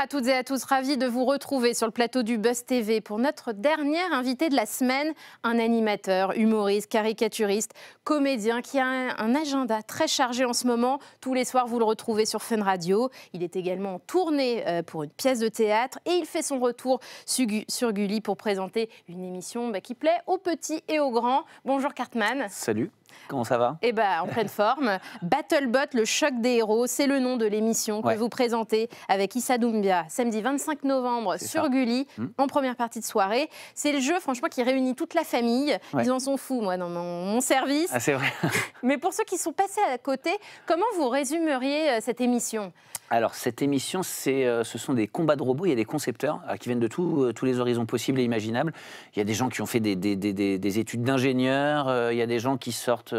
à toutes et à tous. Ravi de vous retrouver sur le plateau du Buzz TV pour notre dernière invité de la semaine, un animateur, humoriste, caricaturiste, comédien qui a un agenda très chargé en ce moment. Tous les soirs, vous le retrouvez sur Fun Radio. Il est également tourné euh, pour une pièce de théâtre et il fait son retour sur Gulli pour présenter une émission bah, qui plaît aux petits et aux grands. Bonjour Cartman. Salut. Comment ça va Eh bien, en pleine forme. Battlebot, le choc des héros, c'est le nom de l'émission que vous présentez avec Issa Doumbia, samedi 25 novembre sur Gulli, hmm. en première partie de soirée. C'est le jeu, franchement, qui réunit toute la famille. Ils en sont fous, moi, dans mon, service. Ah, c'est vrai. Mais pour ceux qui sont passés à côté, comment vous résumeriez euh, cette émission alors, cette émission, c'est, euh, ce sont des combats de robots. Il y a des concepteurs euh, qui viennent de euh, tous les horizons possibles et imaginables. Il y a des gens qui ont fait des, études d'ingénieurs, il y a des gens qui sortent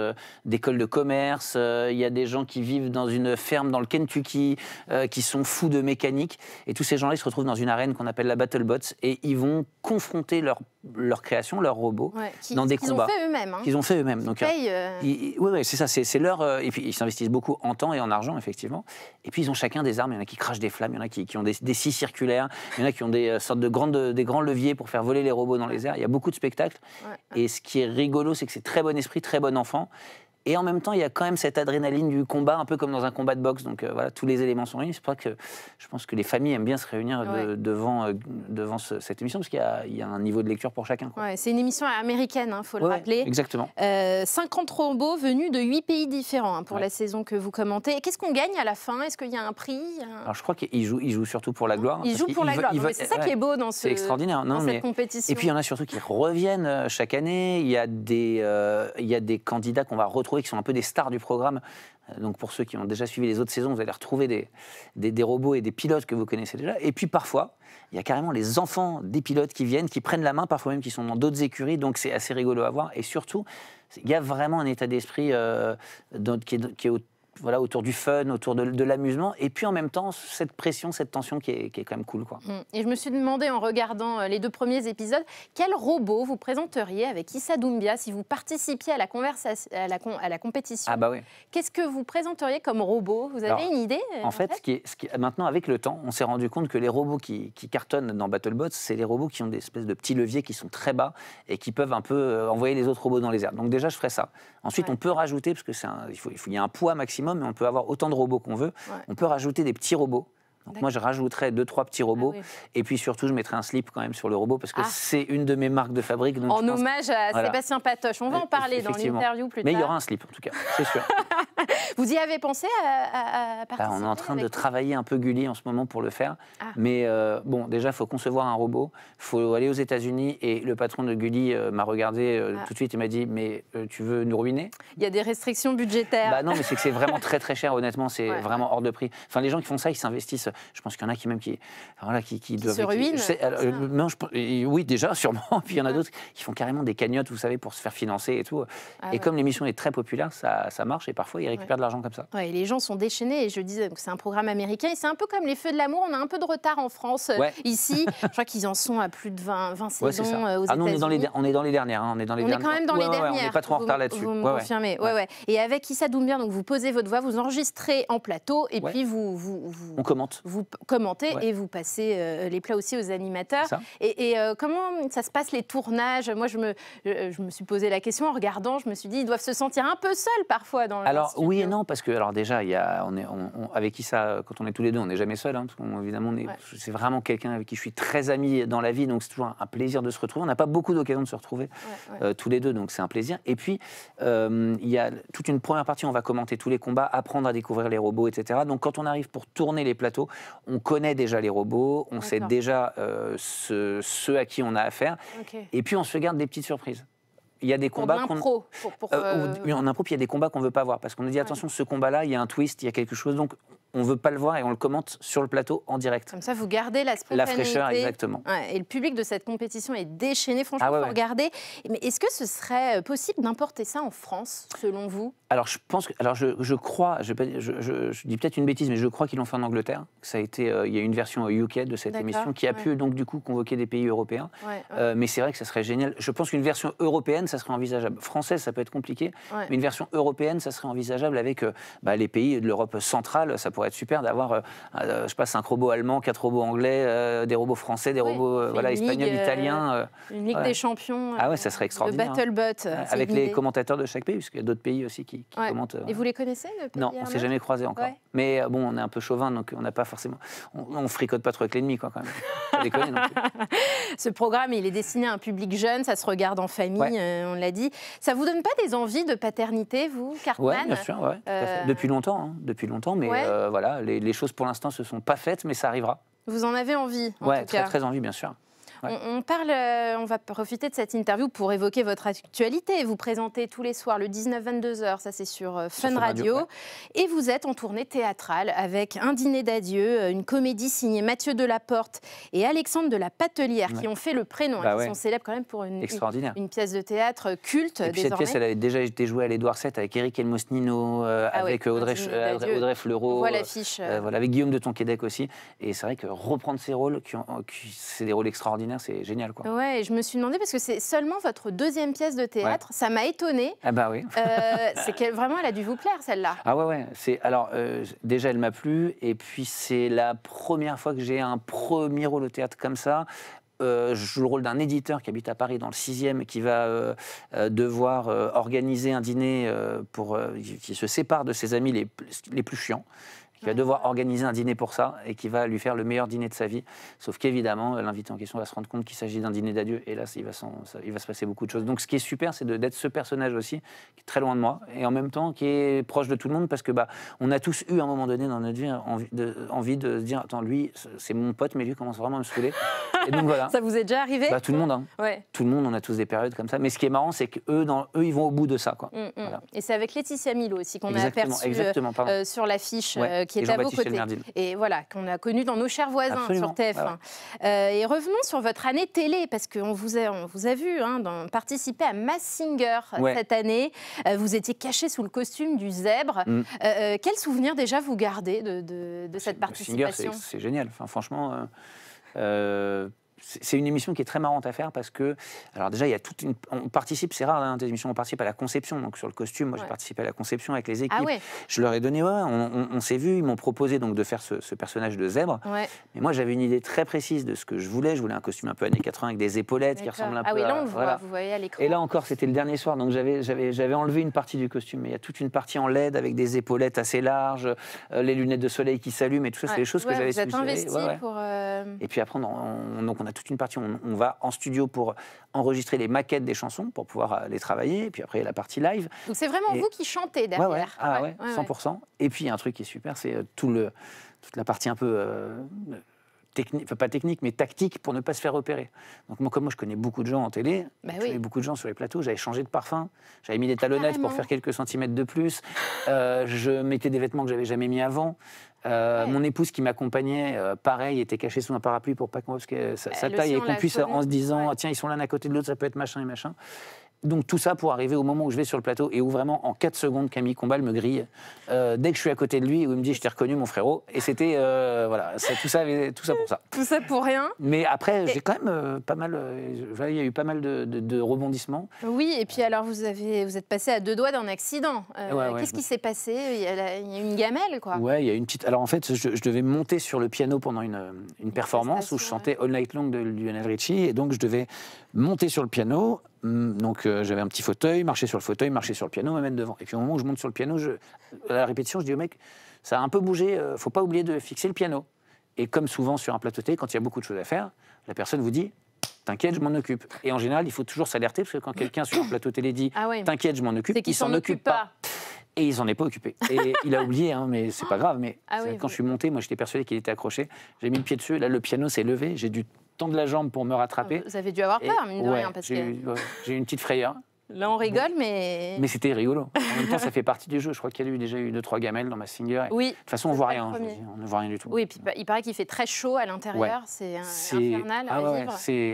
d'écoles de commerce. il y a des gens qui vivent dans une ferme dans le Kentucky, qui sont fous de mécanique. Et tous ces gens-là, ils se retrouvent dans une arène qu'on appelle la BattleBots. Et ils vont confronter leurs leur création, leurs robots, dans des combats. Qu'ils ont fait eux-mêmes. Hein. Qu'ils ont fait eux-mêmes. Donc, euh, euh. oui, ouais, c'est ça. C'est leur. Euh, et puis, ils s'investissent beaucoup en temps et en argent, effectivement. Et puis, ils ont chacun des armes. Il y en a qui crachent des flammes, il y en a qui, qui ont des, des, scies circulaires, il y en a qui ont des sortes de grandes, des grands leviers pour faire voler les robots dans les airs. Il y a beaucoup de spectacles. et ce qui est rigolo, c'est que c'est très bon esprit, très bon enfant. Et en même temps, il y a quand même cette adrénaline du combat, un peu comme dans un combat de boxe. Donc euh, voilà, tous les éléments sont réunis. C'est pour que je pense que les familles aiment bien se réunir devant, euh, devant cette émission, parce qu'il y, a un niveau de lecture pour chacun. c'est une émission américaine, il hein, faut le rappeler. Exactement. 50 euh, robots venus de 8 pays différents hein, pour la saison que vous commentez. Qu'est-ce qu'on gagne à la fin Est-ce qu'il y a un prix Alors je crois qu'ils jouent, ils jouent surtout pour la gloire. Hein, ils jouent pour la gloire. C'est ça qui est beau dans, ce, extraordinaire. Non, mais... cette compétition. Et puis il y en a surtout qui reviennent chaque année. Il y a des, il y a des candidats qu'on va retrouver qui sont un peu des stars du programme. Euh, donc pour ceux qui ont déjà suivi les autres saisons, vous allez retrouver des, robots et des pilotes que vous connaissez déjà. Et puis parfois, il y a carrément les enfants des pilotes qui viennent, qui prennent la main, parfois même qui sont dans d'autres écuries. Donc c'est assez rigolo à voir. Et surtout, il y a vraiment un état d'esprit euh, qui, est est, voilà, autour du fun, autour de, l'amusement, et puis en même temps cette pression, cette tension qui est, qui est, quand même cool. Quoi. Mm. Et je me suis demandé en regardant euh, les deux premiers épisodes, quel robot vous présenteriez avec Issa Doumbia si vous participiez à la, conversation, à la, à la compétition ah bah oui. Qu'est-ce que vous présenteriez comme robot Vous avez une idée euh, En, fait, qui maintenant avec le temps, on s'est rendu compte que les robots qui, cartonnent dans BattleBots, c'est les robots qui ont des espèces de petits leviers qui sont très bas et qui peuvent un peu euh, envoyer les autres robots dans les airs. Donc déjà, je ferais ça. Ensuite, on peut rajouter, parce que faut, il, faut, y a un poids maximum mais on peut avoir autant de robots qu'on veut. On peut rajouter des petits robots donc moi, je rajouterais deux, trois petits ah robots. Et puis surtout, je mettrais un slip quand même sur le robot parce que ah. c'est une de mes marques de fabrique. en hommage à Sébastien Patoche. On va en euh, parler dans l'interview plus tard. Mais il y aura un slip, en tout cas, c'est sûr. Vous y avez pensé à, participer bah, On est en train de travailler un peu Gulli en ce moment pour le faire. Ah. Mais euh, bon, déjà, il faut concevoir un robot. Il faut aller aux États-Unis. Et le patron de Gulli euh, m'a regardé tout de suite et m'a dit Mais tu veux nous ruiner Il y a des restrictions budgétaires. Bah, non, mais c'est que c'est vraiment très, très cher, honnêtement. C'est vraiment hors de prix. Enfin, les gens qui font ça, ils s'investissent je pense qu'il y en a qui même qui, voilà, qui, doivent, se ruinent. non, oui, déjà, sûrement. Puis il y en a ah. d'autres qui font carrément des cagnottes, vous savez, pour se faire financer et tout. Ah et comme l'émission est très populaire, ça, ça, marche et parfois ils récupèrent de l'argent comme ça. et les gens sont déchaînés. Et je disais, c'est un programme américain et c'est un peu comme les Feux de l'amour. On a un peu de retard en France euh, ici. je crois qu'ils en sont à plus de 20, 20 saisons euh, aux ah, unis hein. on est, dans les, on est dans les dernières. on est, dans les on est quand même dans les dernières. on n'est pas trop en retard là-dessus. Vous me confirmez. Ouais, ouais. Et avec Issa Doumbia, donc vous posez votre voix, vous enregistrez en plateau et puis vous, vous, vous, On commente vous commentez et vous passez euh, les plats aussi aux animateurs. Et, euh, comment ça se passe les tournages Moi, je me, je, me suis posé la question en regardant. Je me suis dit, ils doivent se sentir un peu seuls parfois dans. Alors oui et non, parce que alors déjà, il y a, on est, avec qui ça Quand on est tous les deux, on n'est jamais seul. Hein, évidemment, c'est vraiment quelqu'un avec qui je suis très ami dans la vie, donc c'est toujours un, plaisir de se retrouver. On n'a pas beaucoup d'occasions de se retrouver euh, tous les deux, donc c'est un plaisir. Et puis il y a toute une première partie, on va commenter tous les combats, apprendre à découvrir les robots, etc. Donc quand on arrive pour tourner les plateaux, on connaît déjà les robots, on sait déjà euh, ceux à qui on a affaire. Et puis on se garde des petites surprises il y a des combats qu'on euh, euh, en impro, il y a des combats qu'on veut pas voir parce qu'on nous dit attention, ce combat-là, il y a un twist, il y a quelque chose. Donc on ne veut pas le voir et on le commente sur le plateau en direct. Comme ça, vous gardez la spontanéité. La fraîcheur, exactement. et le public de cette compétition est déchaîné, franchement, pour ah regarder. Mais est-ce que ce serait euh, possible d'importer ça en France, selon vous Alors, je pense que, alors je, crois, je, je, dis peut-être une bêtise, mais je crois qu'ils l'ont fait en Angleterre. Ça a été, euh, il y a une version UK de cette émission qui a pu donc du coup convoquer des pays européens. Euh, mais c'est vrai que ça serait génial. Je pense qu'une version européenne, ça serait envisageable. Française, ça peut être compliqué, mais une version européenne, ça serait envisageable avec bah, les pays de l'Europe centrale. Ça pourrait pourrait être super d'avoir, euh, euh, je passe un robot allemand, quatre robots anglais, euh, des robots français, des robots voilà, espagnols, italiens. une ligue des champions. Ah ouais, ça serait extraordinaire. Le hein. BattleBot. Avec les commentateurs de chaque pays, qu'il y a d'autres pays aussi qui, qui commentent. Et vous les connaissez Non, on s'est jamais croisés encore. Mais bon, on est un peu chauvin, donc on n'a pas forcément, on, ne fricote pas trop avec l'ennemi, quoi, quand même. Ce programme, il est destiné à un public jeune, ça se regarde en famille, on l'a dit. Ça vous donne pas des envies de paternité, vous, Cartman Oui, bien sûr, ouais, depuis longtemps, hein, depuis longtemps, mais voilà, les, choses pour l'instant se sont pas faites, mais ça arrivera. Vous en avez envie en Ouais, très très envie, bien sûr. On, parle, euh, on va profiter de cette interview pour évoquer votre actualité. Vous présentez tous les soirs le 19-22h, ça c'est sur euh, Fun, Radio. Et vous êtes en tournée théâtrale avec Un dîner d'adieu, euh, une comédie signée Mathieu Delaporte et Alexandre de la Patelière qui ont fait le prénom. Hein, bah sont célèbres quand même pour une, une, pièce de théâtre culte. Et puis cette pièce, elle avait déjà été jouée à l'Edouard VII avec Eric Elmosnino, ah avec Audrey, Audrey, Fleurot. Voilà voilà, avec Guillaume de Tonquédec aussi. Et c'est vrai que reprendre ces rôles, qui, c'est des rôles extraordinaires c'est génial. Quoi. Ouais, je me suis demandé, parce que c'est seulement votre deuxième pièce de théâtre, ça m'a étonné Ah bah oui. Euh, c'est qu'elle, vraiment, elle a dû vous plaire, celle-là. Ah ouais, ouais. C'est, alors, euh, déjà, elle m'a plu, et puis c'est la première fois que j'ai un premier rôle au théâtre comme ça. Euh, je joue le rôle d'un éditeur qui habite à Paris dans le 6e qui va devoir organiser un dîner pour, qui se sépare de ses amis les, les plus chiants qui va devoir organiser un dîner pour ça et qui va lui faire le meilleur dîner de sa vie. Sauf qu'évidemment, l'invité en question va se rendre compte qu'il s'agit d'un dîner d'adieu et là, il va, il va se passer beaucoup de choses. Donc ce qui est super, c'est d'être ce personnage aussi, qui est très loin de moi et en même temps qui est proche de tout le monde parce que bah, on a tous eu à un moment donné dans notre vie envie de, envie de se dire Attends, lui, c'est mon pote, mais lui commence vraiment à me saouler. et donc voilà. Ça vous est déjà arrivé bah, Tout le monde. Hein. Ouais. Tout le monde, on a tous des périodes comme ça. Mais ce qui est marrant, c'est qu'eux, eux, ils vont au bout de ça. Quoi. Mmh, mmh. Et c'est avec Laetitia Milo aussi qu'on a aperçu euh, euh, sur l'affiche. Euh, qui est à vos côtés. Et voilà, qu'on a connu dans nos chers voisins sur TF1. Euh, et revenons sur votre année télé, parce qu'on vous a, vous a vu hein, dans, participer à Massinger cette année. Euh, vous étiez caché sous le costume du zèbre. Mm. Euh, quel souvenir déjà vous gardez de, de, bah, cette participation C'est génial. Enfin, franchement c'est une émission qui est très marrante à faire parce que, alors déjà, il y a toute une. On participe, c'est rare, hein, des émissions, on participe à la conception. Donc sur le costume, moi, j'ai participé à la conception avec les ah équipes. Ah Je leur ai donné, ouais, on, s'est vu, ils m'ont proposé donc de faire ce, personnage de zèbre. Mais moi, j'avais une idée très précise de ce que je voulais. Je voulais un costume un peu années 80 avec des épaulettes qui ressemblent un peu. Ah oui, là, on à, voit, vous voyez à l'écran. Et là encore, c'était le dernier soir, donc j'avais enlevé une partie du costume. Mais il y a toute une partie en LED avec des épaulettes assez larges, euh, les lunettes de soleil qui s'allument et tout ça, c'est des choses que j'avais. Euh, et puis après, donc on a tout c'est une partie, on, on, va en studio pour enregistrer les maquettes des chansons, pour pouvoir euh, les travailler, et puis après la partie live. Donc c'est vraiment vous qui chantez derrière. Ah ouais, 100%. Et puis un truc qui est super, c'est euh, tout le, toute la partie un peu... Euh, technique, pas technique, mais tactique pour ne pas se faire repérer. Donc moi, comme moi, je connais beaucoup de gens en télé, bah je connais beaucoup de gens sur les plateaux, j'avais changé de parfum, j'avais mis des talonnettes pour faire quelques centimètres de plus, je mettais des vêtements que j'avais jamais mis avant, euh, mon épouse qui m'accompagnait, euh, pareil, était cachée sous un parapluie pour pas qu'on voit sa, euh, taille et qu'on puisse, en se disant ah, tiens ils sont l'un à côté de l'autre, ça peut être machin et machin donc tout ça pour arriver au moment où je vais sur le plateau et où vraiment en 4 secondes Camille Combal me grille euh, dès que je suis à côté de lui où il me dit je t'ai reconnu mon frérot et c'était euh, voilà tout ça tout ça pour ça tout ça pour rien mais après j'ai quand même euh, pas mal il y a eu pas mal de, rebondissements oui et puis alors vous avez vous êtes passé à deux doigts d'un accident qu'est-ce qui s'est passé il y, a une gamelle quoi ouais il y a une petite alors en fait je, devais monter sur le piano pendant une, une performance où je chantais All Night Long de Lionel Richie et donc je devais monter sur le piano Mm, donc euh, j'avais un petit fauteuil, marcher sur le fauteuil, marcher sur le piano, m’amène devant. Et puis au moment où je monte sur le piano, à la répétition, je dis au mec, ça a un peu bougé, euh, faut pas oublier de fixer le piano. Et comme souvent sur un plateau télé, quand il y a beaucoup de choses à faire, la personne vous dit, t'inquiète, je m'en occupe. Et en général, il faut toujours s'alerter, parce que quand quelqu'un sur un plateau télé dit, ah t'inquiète, je m'en occupe, il s'en occupe pas. Et il s'en est pas occupé. Et il a oublié, hein, mais c'est pas grave. Mais ah quand je suis monté, moi j'étais persuadé qu'il était accroché. J'ai mis le pied dessus. Là, le piano s'est levé. J'ai dû tendre la jambe pour me rattraper. Ah, vous avez dû avoir peur, mine de rien, parce que j'ai eu une petite frayeur. Là, on rigole, mais. Mais c'était rigolo. En même temps, ça fait partie du jeu. Je crois qu'il y a eu déjà eu deux, trois gamelles dans ma singer. Oui. De toute façon, on voit rien. on ne voit rien du tout. Oui, et puis bah, il paraît qu'il fait très chaud à l'intérieur. C'est infernal. Ah à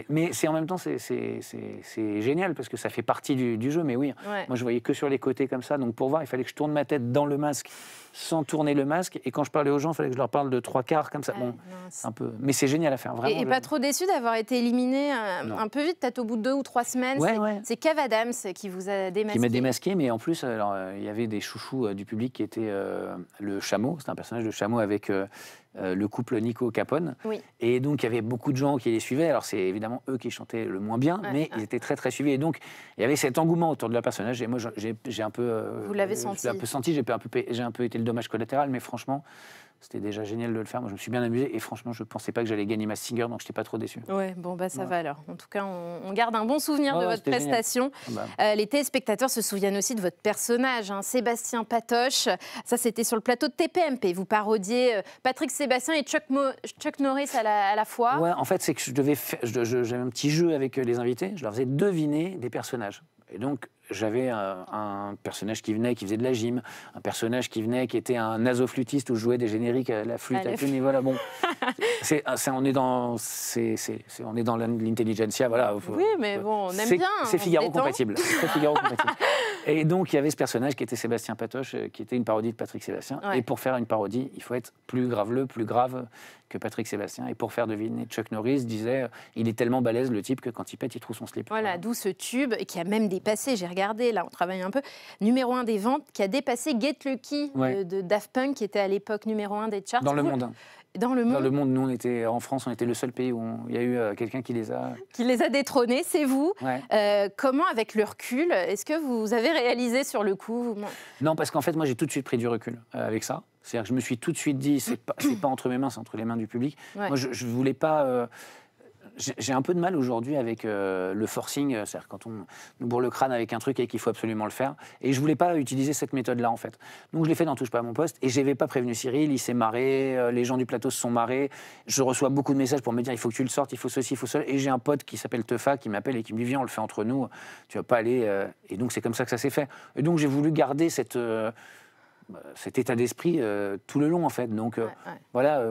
Mais c'est en même temps, c'est génial parce que ça fait partie du, jeu. Mais oui, hein. moi, je voyais que sur les côtés comme ça. Donc pour voir, il fallait que je tourne ma tête dans le masque sans tourner le masque. Et quand je parlais aux gens, il fallait que je leur parle de trois quarts comme ça. un peu. Mais c'est génial à faire, vraiment. Et, pas trop déçu d'avoir été éliminé euh, un, peu vite, peut-être au bout de deux ou trois semaines. c'est Kev Adams qui vous a démasqué. Qui m'a démasqué, mais en plus, alors, euh, il y avait des chouchous euh, du public qui étaient le chameau. C'est un personnage de chameau avec euh, le couple Nico Capone. Et donc, il y avait beaucoup de gens qui les suivaient. Alors, c'est évidemment eux qui chantaient le moins bien, mais ils étaient très, très suivis. Et donc, il y avait cet engouement autour de la personnage. Et moi, j'ai un peu. Euh, Vous l'avez senti. J'ai un peu été le dommage collatéral, mais franchement, c'était déjà génial de le faire. Moi, je me suis bien amusé et franchement, je ne pensais pas que j'allais gagner ma Singer, donc je n'étais pas trop déçu. Ouais, bon, bah ça va alors. En tout cas, on, garde un bon souvenir de votre prestation. Ah bah. euh, les téléspectateurs se souviennent aussi de votre personnage, hein, Sébastien Patoche. Ça, c'était sur le plateau de TPMP. Vous parodiez euh, Patrick Sébastien et Chuck, Norris à la, fois. Ouais, en fait, c'est que je devais faire. J'avais un petit jeu avec euh, les invités. Je leur faisais deviner des personnages. Et donc, j'avais un, personnage qui venait, qui faisait de la gym, un personnage qui venait, qui était un nasoflutiste où je jouais des génériques à la flûte, à, voilà, bon. Ah, c'est, on est dans, c'est, c'est, on est dans l'intelligentsia, voilà. Oui, mais bon, on aime bien. C'est Figaro compatible. C'est Figaro compatible. Et donc, il y avait ce personnage qui était Sébastien Patoche, euh, qui était une parodie de Patrick Sébastien. Et pour faire une parodie, il faut être plus graveleux, plus grave que Patrick Sébastien. Et pour faire deviner, Chuck Norris disait euh, il est tellement balèze le type que quand il pète, il trouve son slip. Voilà, d'où ce tube qui a même dépassé. J'ai Regardez, là on travaille un peu, numéro un des ventes, qui a dépassé Get Lucky de, euh, de, Daft Punk, qui était à l'époque numéro un des charts. Dans le monde. Dans le monde. le monde, nous, on était en France, on était le seul pays où il y a eu euh, quelqu'un qui les a. Euh, qui les a détrônés, c'est vous. comment, avec le recul, est-ce que vous avez réalisé sur le coup Non, parce qu'en fait, moi, j'ai tout de suite pris du recul avec ça. C'est-à-dire que je me suis tout de suite dit, c'est pas, pas entre mes mains, c'est entre les mains du public. Moi, je, voulais pas. J'ai un peu de mal aujourd'hui avec euh, le forcing, euh, c'est-à-dire quand on nous bourre le crâne avec un truc et qu'il faut absolument le faire. Et je voulais pas utiliser cette méthode-là, en fait. Donc je l'ai fait dans Touche pas à mon poste et je n'avais pas prévenu Cyril, il s'est marré, euh, les gens du plateau se sont marrés. Je reçois beaucoup de messages pour me dire il faut que tu le sortes, il faut ceci, il faut cela. Et j'ai un pote qui s'appelle Tefa qui m'appelle et qui me dit viens, on le fait entre nous, tu vas pas aller. Et donc c'est comme ça que ça s'est fait. Et donc j'ai voulu garder cette euh, cet état d'esprit euh, tout le long en fait. Donc euh, voilà,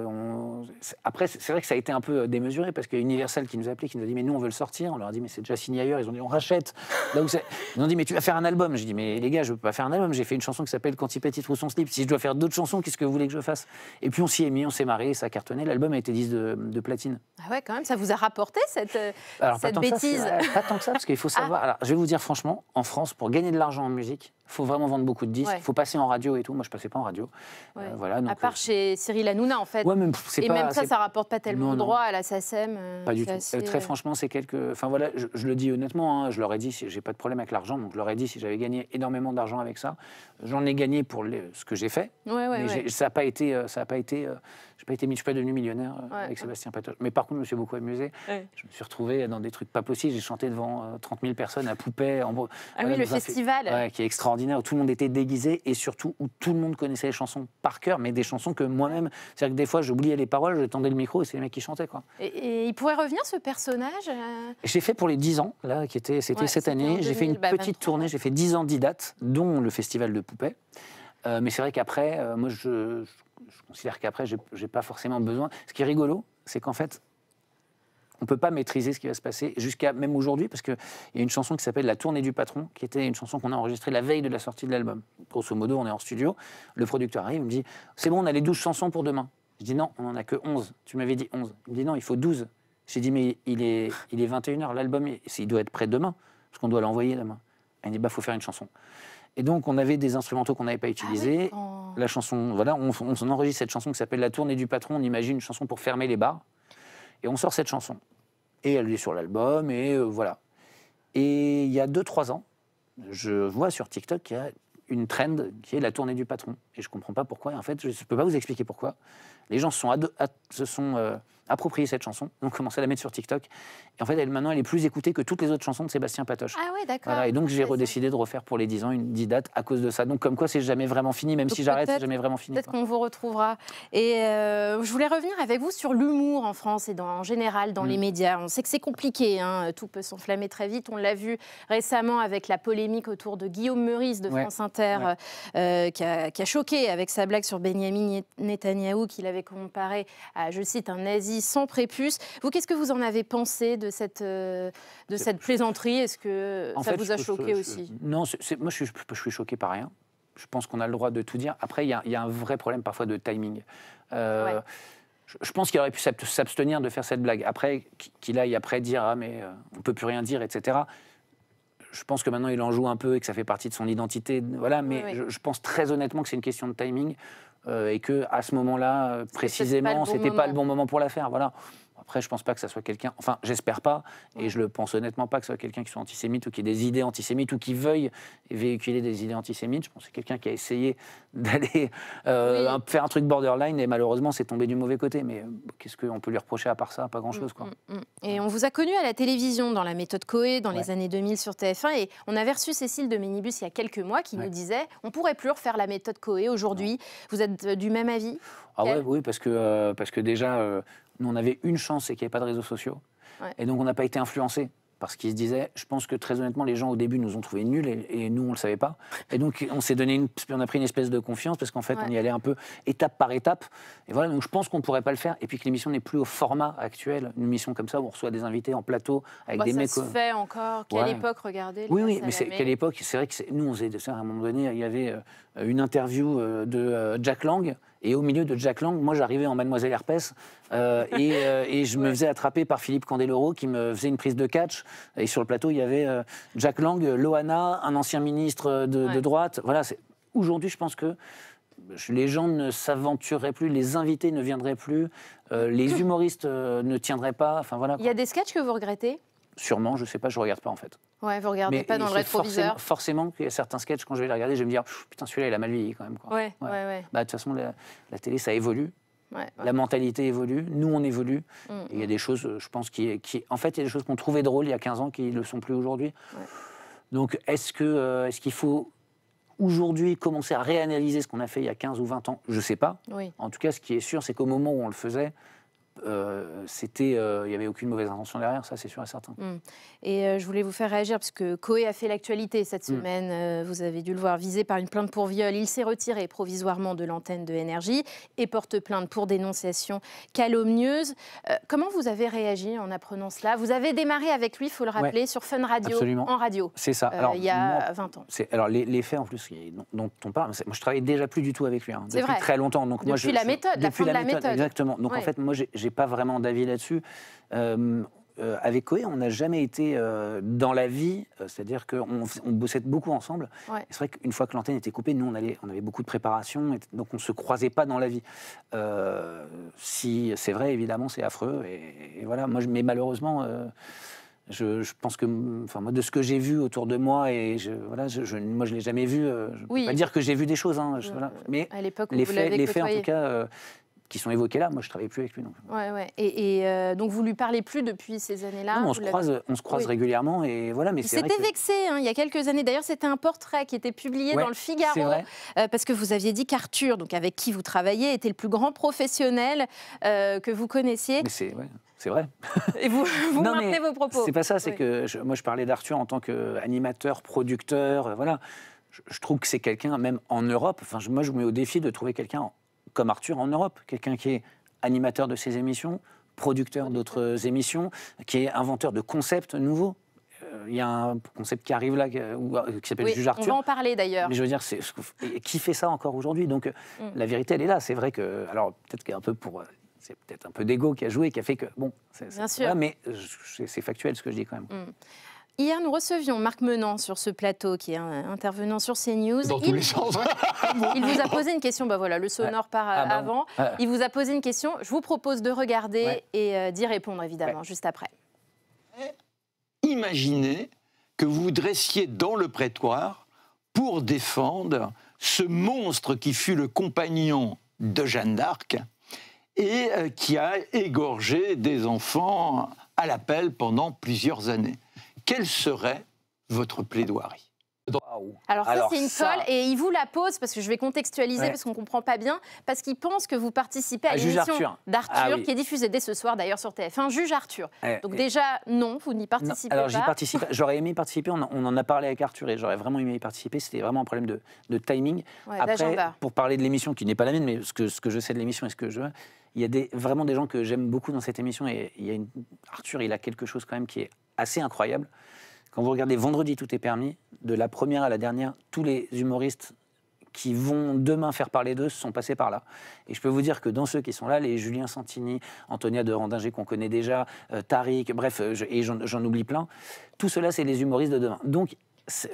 après c'est vrai que ça a été un peu démesuré parce que Universal qui nous a qui nous a dit mais nous on veut le sortir, on leur a dit mais c'est déjà signé ailleurs, ils ont dit on rachète. Là ils ont dit mais tu vas faire un album, j'ai dit mais les gars je peux pas faire un album, j'ai fait une chanson qui s'appelle Quand il petit son slip, si je dois faire d'autres chansons, qu'est-ce que vous voulez que je fasse Et puis on s'y est mis, on s'est marré, ça a cartonné, l'album a été 10 de, platine. Ah ouais quand même, ça vous a rapporté cette, cette bêtise Pas tant que ça parce qu'il faut ah. savoir, alors je vais vous dire franchement, en France pour gagner de l'argent en musique, faut vraiment vendre beaucoup de disques, il faut passer en radio et tout. Moi, je passais pas en radio. Euh, voilà, à part euh, chez Cyril Hanouna, en fait. même, et même ça, ça rapporte pas tellement de droits à la SACEM. Euh, pas du tout. Très franchement, c'est quelques. Enfin voilà, je, le dis honnêtement, hein, je leur ai dit, si j'ai pas de problème avec l'argent, donc je leur ai dit si j'avais gagné énormément d'argent avec ça, j'en ai gagné pour ce que j'ai fait. mais ça n'a pas été, ça a pas été, j'ai pas été, je suis pas devenu millionnaire avec Sébastien Patoche. Mais par contre, je me suis beaucoup amusé. Je me suis retrouvé dans des trucs pas possibles. J'ai chanté devant 30 000 personnes à Poupée. En... Ah oui, le festival. qui est extraordinaire où tout le monde était déguisé et surtout où tout le monde connaissait les chansons par cœur, mais des chansons que moi-même, c'est-à-dire que des fois j'oubliais les paroles, je tendais le micro et c'est les mecs qui chantaient quoi. Et, il pourrait revenir ce personnage euh J'ai fait pour les 10 ans là, qui était c'était cette année, j'ai fait une bah, petite tournée, j'ai fait 10 ans 10 dates, dont le festival de poupées. Euh, mais c'est vrai qu'après, euh, moi je considère qu'après j'ai pas forcément besoin. Ce qui est rigolo, c'est qu'en fait on ne peut pas maîtriser ce qui va se passer, jusqu'à même aujourd'hui, parce qu'il y a une chanson qui s'appelle La tournée du patron, qui était une chanson qu'on a enregistrée la veille de la sortie de l'album. Grosso modo, on est en studio, le producteur arrive, il me dit C'est bon, on a les 12 chansons pour demain. Je dis Non, on n'en a que 11. Tu m'avais dit 11. Il me dit Non, il faut 12. J'ai dit Mais il est, il est 21h, l'album, il doit être prêt demain, parce qu'on doit l'envoyer demain. Il me dit Bah, faut faire une chanson. Et donc, on avait des instrumentaux qu'on n'avait pas utilisés. Ah, la chanson, voilà, on enregistre cette chanson qui s'appelle La tournée du patron. On imagine une chanson pour fermer les bars. Et on sort cette chanson. Et elle est sur l'album, et euh, voilà. Et il y a 2-3 ans, je vois sur TikTok qu'il y a une trend qui est la tournée du patron. Et je ne comprends pas pourquoi. en fait, je ne peux pas vous expliquer pourquoi. Les gens se sont, se sont euh, approprié cette chanson, donc commencer à la mettre sur TikTok. Et en fait, elle, maintenant, elle est plus écoutée que toutes les autres chansons de Sébastien Patoche. Ah oui, d'accord. et donc, j'ai redécidé de refaire pour les 10 ans une 10 dates à cause de ça. Donc, comme quoi, c'est jamais vraiment fini, même si j'arrête, c'est jamais vraiment fini. Peut-être qu'on vous retrouvera. Et euh, je voulais revenir avec vous sur l'humour en France et dans, en général dans les mm. médias. On sait que c'est compliqué, hein, tout peut s'enflammer très vite. On l'a vu récemment avec la polémique autour de Guillaume Meurice de France Inter, euh, euh, qui, a, qui a choqué avec sa blague sur Benjamin Netanyahou, qu'il avait comparé à, je cite, un nazi sans prépuce. Vous, qu'est-ce que vous en avez pensé de cette, euh, de cette plaisanterie Est-ce que ça vous a choqué aussi Non, moi je, suis choqué par rien. Je pense qu'on a le droit de tout dire. Après, il y, a un vrai problème parfois de timing. Euh, je pense qu'il aurait pu s'abstenir de faire cette blague. Après, qu'il aille après dire ah mais euh, on peut plus rien dire, etc. Je pense que maintenant il en joue un peu et que ça fait partie de son identité. Voilà, mais Je, je, pense très honnêtement que c'est une question de timing. Euh, et que à ce moment-là, précisément, euh, c'était pas, pas, le bon moment pour la faire. Voilà. Après, je pense pas que ça soit quelqu'un, enfin, j'espère pas, et je le pense honnêtement pas que ce soit quelqu'un qui soit antisémite ou qui ait des idées antisémites ou qui veuille véhiculer des idées antisémites. Je pense que c'est quelqu'un qui a essayé d'aller euh, faire un truc borderline et malheureusement, c'est tombé du mauvais côté. Mais euh, qu'est-ce qu'on peut lui reprocher à part ça Pas grand-chose, mm, quoi. Mm, mm. Et on vous a connu à la télévision dans la méthode Coé dans les années 2000 sur TF1 et on avait reçu Cécile de Ménibus il y a quelques mois qui nous disait on pourrait plus refaire la méthode Coé aujourd'hui. Vous êtes euh, du même avis ah ouais, oui, parce que, parce que déjà, nous, on avait une chance, c'est qu'il n'y avait pas de réseaux sociaux. Et donc, on n'a pas été influencés parce qu'ils se disaient, je pense que très honnêtement, les gens au début nous ont trouvé nuls et, nous, on ne le savait pas. Et donc, on s'est donné une, on a pris une espèce de confiance parce qu'en fait, on y allait un peu étape par étape. Et voilà, donc je pense qu'on ne pourrait pas le faire. Et puis que l'émission n'est plus au format actuel, une émission comme ça où on reçoit des invités en plateau avec bah, des ça mecs. Ça se fait encore. Quelle époque, regardez. Oui, oui, mais c'est, quelle époque. C'est vrai que nous, on faisait, à un moment donné, il y avait euh, euh, une interview euh, de euh, Jack Lang. Et au milieu de Jack Lang, moi j'arrivais en Mademoiselle Herpès et, je me faisais attraper par Philippe Candeloro qui me faisait une prise de catch. Et sur le plateau, il y avait Jack Lang, Loana, un ancien ministre de, droite. Voilà, aujourd'hui, je pense que les gens ne s'aventureraient plus, les invités ne viendraient plus, les humoristes ne tiendraient pas. Enfin voilà. Il y a des sketchs que vous regrettez Sûrement, je ne sais pas, je ne regarde pas en fait. Ouais, vous ne regardez pas dans le rétroviseur. Forcément, qu'il y a certains sketchs, quand je vais les regarder, je vais me dire putain, celui-là, il a mal vieilli quand même. Quoi. Ouais, ouais. Ouais, bah, de toute façon, la, télé, ça évolue. La mentalité évolue, nous on évolue. Mm, il y a mm. des choses, je pense, qui, qui. En fait, il y a des choses qu'on trouvait drôles il y a 15 ans qui ne le sont plus aujourd'hui. Donc, euh, est-ce qu'il faut aujourd'hui commencer à réanalyser ce qu'on a fait il y a 15 ou 20 ans Je ne sais pas. En tout cas, ce qui est sûr, c'est qu'au moment où on le faisait, euh, c'était, euh, il n'y avait aucune mauvaise intention derrière, ça c'est sûr et certain. Hmm. Et euh, je voulais vous faire réagir parce que Coé a fait l'actualité cette hmm. semaine. vous avez dû le voir, visé par une plainte pour viol, il s'est retiré provisoirement de l'antenne de NRJ et porte plainte pour dénonciation calomnieuse. comment vous avez réagi en apprenant cela Vous avez démarré avec lui, il faut le rappeler, sur Fun Radio, en radio. C'est ça. Alors, il y a 20 ans. Alors les, faits en plus dont on parle, moi je travaillais déjà plus du tout avec lui hein, depuis très longtemps. Donc depuis moi, je, la méthode, la depuis la méthode. Exactement. Donc en fait, moi j'ai j'ai pas vraiment d'avis là-dessus. Euh, euh, avec Coé, on n'a jamais été euh, dans la vie, c'est-à-dire qu'on on bossait beaucoup ensemble. C'est vrai qu'une fois que l'antenne était coupée, nous, on, allait, on avait beaucoup de préparation, donc on ne se croisait pas dans la vie. si c'est vrai, évidemment, c'est affreux. Et, voilà, moi, mais malheureusement, je, pense que, enfin, moi, de ce que j'ai vu autour de moi, et je, voilà, je, moi, je ne l'ai jamais vu. je pas dire que j'ai vu des choses, hein, mais à l'époque, les, faits, les faits, en tout cas, qui sont évoqués là. Moi, je ne travaille plus avec lui. Donc. Ouais, ouais. Et, euh, donc, vous lui parlez plus depuis ces années-là on, se croise, on se croise régulièrement. Et voilà, mais C'était vexé hein, il y a quelques années. D'ailleurs, c'était un portrait qui était publié dans le Figaro. Euh, parce que vous aviez dit qu'Arthur, donc avec qui vous travaillez, était le plus grand professionnel euh, que vous connaissiez. c'est, vrai. Et vous, vous vos propos. C'est pas ça, c'est que moi je parlais d'Arthur en tant qu'animateur, producteur, voilà. Je, je trouve que c'est quelqu'un, même en Europe, enfin, moi je me mets au défi de trouver quelqu'un comme Arthur en Europe, quelqu'un qui est animateur de ses émissions, producteur d'autres émissions, qui est inventeur de concepts nouveaux. Euh, il y a un concept qui arrive là euh, euh, qui s'appelle Juge Arthur. On va en parler d'ailleurs. Mais je veux dire, qui fait ça encore aujourd'hui Donc mm. la vérité, elle est là. C'est vrai que. Alors peut-être un peu pour c'est peut-être un peu d'ego qui a joué, qui a fait que, bon, c'est mais c'est factuel ce que je dis quand même. Mm. Hier, nous recevions Marc Menant sur ce plateau, qui est intervenant sur CNews. Dans il... tous les sens. il vous a posé une question. Bah voilà, le sonore part ah, avant. Ah. Il vous a posé une question. Je vous propose de regarder et euh, d'y répondre, évidemment, juste après. Eh, imaginez que vous vous dressiez dans le prétoire pour défendre ce monstre qui fut le compagnon de Jeanne d'Arc et euh, qui a égorgé des enfants à l'appel pendant plusieurs années. Quelle serait votre plaidoirie alors ça, c'est une colle et il vous la pose parce que je vais contextualiser parce qu'on ne comprend pas bien parce qu'il pense que vous participez à, ah, l'émission d'Arthur ah qui est diffusée dès ce soir d'ailleurs sur TF1 Juge Arthur. Donc déjà non, vous n'y participez pas. Alors, pas. Participe... j'aurais aimé y participer, on, en a parlé avec Arthur et j'aurais vraiment aimé y participer, c'était vraiment un problème de, timing. Après pour parler de l'émission qui n'est pas la mienne mais ce que, ce que je sais de l'émission et ce que je il y a des, vraiment des gens que j'aime beaucoup dans cette émission et il y a Arthur il a quelque chose quand même qui est assez incroyable. Quand vous regardez Vendredi, tout est permis, de la première à la dernière, tous les humoristes qui vont demain faire parler d'eux sont passés par là. Et je peux vous dire que dans ceux qui sont là, les Julien Santini, Antonia de Randinger qu'on connaît déjà, euh, Tariq, bref, euh, et j'en oublie plein, tout cela, c'est les humoristes de demain. Donc,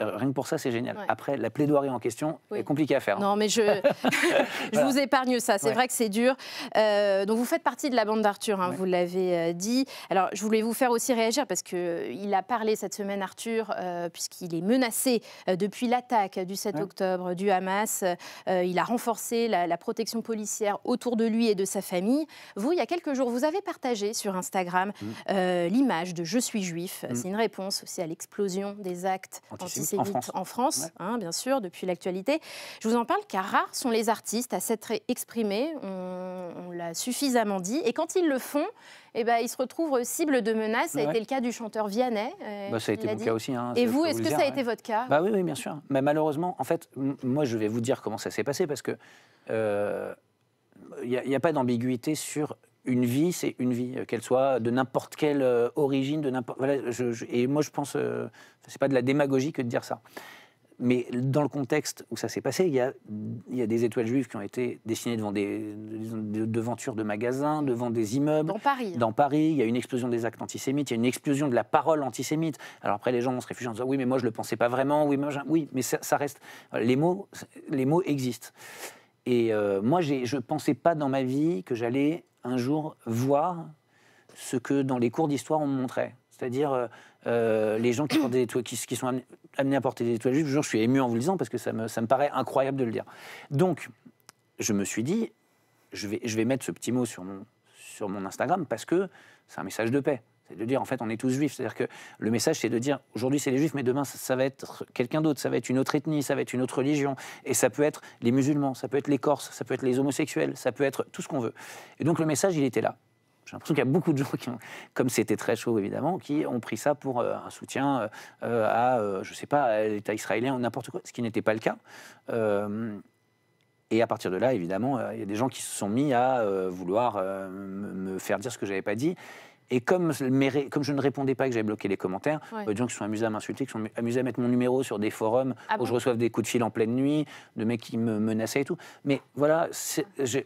euh, rien que pour ça, c'est génial. Après, la plaidoirie en question est compliquée à faire. Hein. Non, mais je, je vous épargne ça. C'est vrai que c'est dur. Euh, donc, vous faites partie de la bande d'Arthur, hein, vous l'avez euh, dit. Alors, je voulais vous faire aussi réagir parce qu'il a parlé cette semaine, Arthur, puisqu'il est menacé depuis l'attaque du 7 octobre du Hamas. il a renforcé la, protection policière autour de lui et de sa famille. Vous, il y a quelques jours, vous avez partagé sur Instagram mm. l'image de Je suis juif. Mm. C'est une réponse aussi à l'explosion des actes en France, hein, bien sûr, depuis l'actualité. Je vous en parle car rares sont les artistes à s'être exprimés, on, l'a suffisamment dit, et quand ils le font, eh ben, ils se retrouvent cible de menaces. Ça a été le cas du chanteur Vianney. Euh, bah, ça a été le cas aussi. Hein, et vous, est-ce que ça a été votre cas bah, oui, oui, bien sûr. Mais malheureusement, en fait, moi, je vais vous dire comment ça s'est passé parce que euh, il n'y a, pas d'ambiguïté sur une vie, c'est une vie, euh, qu'elle soit de n'importe quelle euh, origine, de et moi, je pense, euh, c'est pas de la démagogie que de dire ça. Mais dans le contexte où ça s'est passé, il y, a, il des étoiles juives qui ont été dessinées devant des devantures de magasins, devant des immeubles. Dans Paris. Dans Paris, il y a une explosion des actes antisémites, il y a une explosion de la parole antisémite. Alors après, les gens vont se réfugier en disant oui, mais moi je le pensais pas vraiment, oui, mais, oui, mais ça, reste. Les mots, les mots existent. Et moi, je ne pensais pas dans ma vie que j'allais un jour voir ce que dans les cours d'histoire on me montrait. C'est-à-dire euh, euh, les gens qui, des qui, sont amenés, à porter des étoiles juives. Je suis ému en vous le disant parce que ça me, paraît incroyable de le dire. Donc, je me suis dit, je vais, mettre ce petit mot sur mon Instagram parce que c'est un message de paix. C'est de dire, en fait, on est tous juifs. C'est-à-dire que le message, c'est de dire, aujourd'hui, c'est les juifs, mais demain, ça, va être quelqu'un d'autre, ça va être une autre ethnie, ça va être une autre religion. Et ça peut être les musulmans, ça peut être les corses, ça peut être les homosexuels, ça peut être tout ce qu'on veut. Et donc, le message, il était là. J'ai l'impression qu'il y a beaucoup de gens qui, comme c'était très chaud évidemment, qui ont pris ça pour euh, un soutien euh, euh, à, je sais pas, l'État israélien ou n'importe quoi, ce qui n'était pas le cas. et à partir de là, évidemment, il y a des gens qui se sont mis à vouloir me faire dire ce que j'avais pas dit. Et comme, comme je ne répondais pas et que j'avais bloqué les commentaires, bah, des gens qui sont amusés à m'insulter, qui sont amusés à mettre mon numéro sur des forums ah où je reçois des coups de fil en pleine nuit, de mecs qui me menaçaient et tout. Mais voilà, je,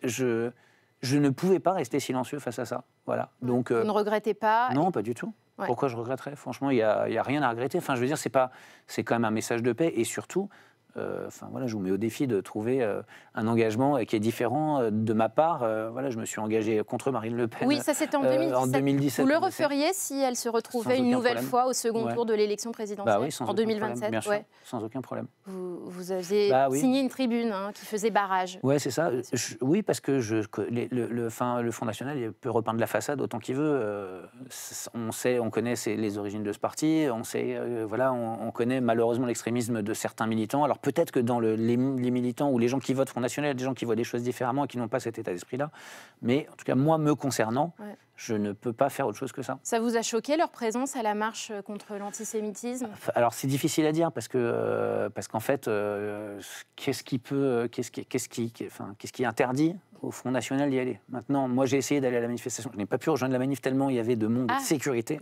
je, ne pouvais pas rester silencieux face à ça. Voilà. Donc, euh, Vous ne regrettez pas Non, pas du tout. Pourquoi je regretterais Franchement, il n'y a, a, rien à regretter. Enfin, je veux dire, c'est quand même un message de paix. Et surtout, euh, enfin voilà, je vous mets au défi de trouver euh, un engagement euh, qui est différent de ma part. voilà, je me suis engagé contre Marine Le Pen. Oui, ça c'était en, 2017. Vous le referiez si elle se retrouvait une nouvelle fois au second tour de l'élection présidentielle bah en 2027 Sans aucun problème. Vous, vous aviez bah signé une tribune hein, qui faisait barrage. Ouais, c'est ça. oui, parce que, je, le, le Front National il peut repeindre la façade autant qu'il veut. on sait, on connaît les origines de ce parti. On sait, voilà, on, on connaît malheureusement l'extrémisme de certains militants. Alors peut-être que dans les, militants ou les gens qui votent Front National, il y a des gens qui voient des choses différemment et qui n'ont pas cet état d'esprit-là. Mais en tout cas, moi, me concernant, je ne peux pas faire autre chose que ça. Ça vous a choqué leur présence à la marche euh, contre l'antisémitisme Alors, c'est difficile à dire parce que euh, parce qu'en fait, euh, qu'est-ce qui peut, qu'est-ce qui, qu'est-ce qui, enfin, qu'est-ce qui interdit au Front National d'y aller. Maintenant, moi j'ai essayé d'aller à la manifestation, je n'ai pas pu rejoindre la manif tellement il y avait de monde ah, de sécurité.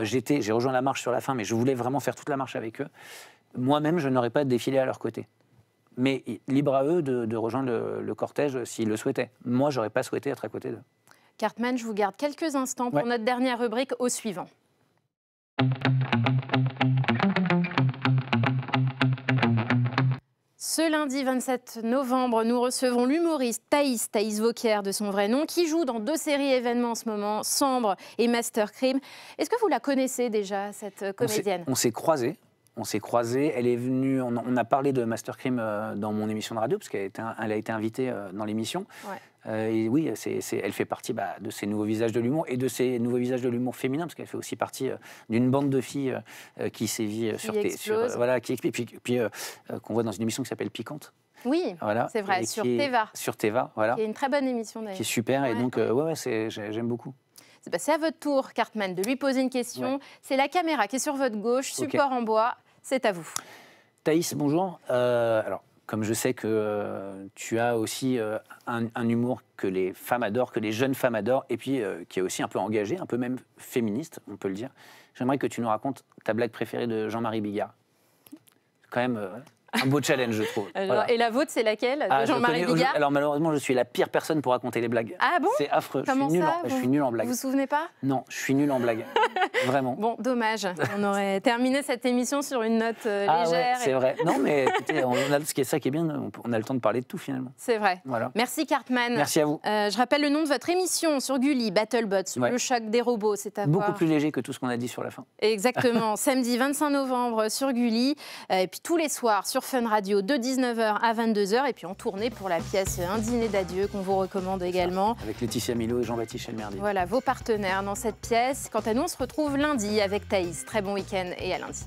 j'étais, j'ai rejoint la marche sur la fin, mais je voulais vraiment faire toute la marche avec eux moi-même, je n'aurais pas défilé à leur côté. Mais libre à eux de, rejoindre le, cortège s'ils le souhaitaient. Moi, j'aurais pas souhaité être à côté d'eux. Cartman, je vous garde quelques instants pour notre dernière rubrique au suivant. Ce lundi 27 novembre, nous recevons l'humoriste Thaïs, Thaïs Vauquier de son vrai nom, qui joue dans deux séries événements en ce moment, Sambre et Master Crime. Est-ce que vous la connaissez déjà, cette comédienne On s'est croisés on s'est croisés. Elle est venue, on, a parlé de master euh, dans mon émission de radio, parce qu'elle elle a été invitée euh, dans l'émission. Euh, et oui, c'est, elle fait partie bah, de ces nouveaux visages de l'humour et de ces nouveaux visages de l'humour féminin, parce qu'elle fait aussi partie d'une bande de filles qui sévit sur, tes, voilà, qui explique, puis, qu'on voit dans une émission qui s'appelle Piquante. Oui, voilà, c'est vrai, sur est, Sur voilà. Qui est une très bonne émission d'ailleurs. Qui est super, et donc, ouais, j'aime beaucoup. Bah, c'est à votre tour, Cartman, de lui poser une question. C'est la caméra qui est sur votre gauche, support en bois. C'est à vous. Thaïs, bonjour. Euh, alors, comme je sais que euh, tu as aussi euh, un, humour que les femmes adorent, que les jeunes femmes adorent, et puis qui est aussi un peu engagé, un peu même féministe, on peut le dire, j'aimerais que tu nous racontes ta blague préférée de Jean-Marie Bigard. Quand même. Un beau challenge, je trouve. Et la vôtre, c'est laquelle ah, Jean-Marie Bigard Alors malheureusement, je suis la pire personne pour raconter les blagues. Ah bon C'est affreux. Comment je suis, nul en, je suis nul en blague. Vous vous souvenez pas Non, je suis nul en blague. Vraiment. Bon, dommage. On aurait terminé cette émission sur une note euh, ah légère. ah, c'est vrai. Non, mais écoutez, on a, ce qui est ça qui est bien, on a le temps de parler de tout finalement. C'est vrai. Voilà. Merci Cartman. Merci à vous. Euh, je rappelle le nom de votre émission sur Gulli, BattleBots, le choc des robots. C'est à Beaucoup plus léger que tout ce qu'on a dit sur la fin. Exactement. Samedi 25 novembre sur Gulli, euh, et puis tous les soirs sur Fun Radio de 19h à 22h et puis en tournée pour la pièce Un dîner d'adieu qu'on vous recommande également. Avec Laetitia Milo et Jean-Baptiste Almerdi. Voilà, vos partenaires dans cette pièce. Quant à nous, on se retrouve lundi avec Thaïs. Très bon week-end et à lundi.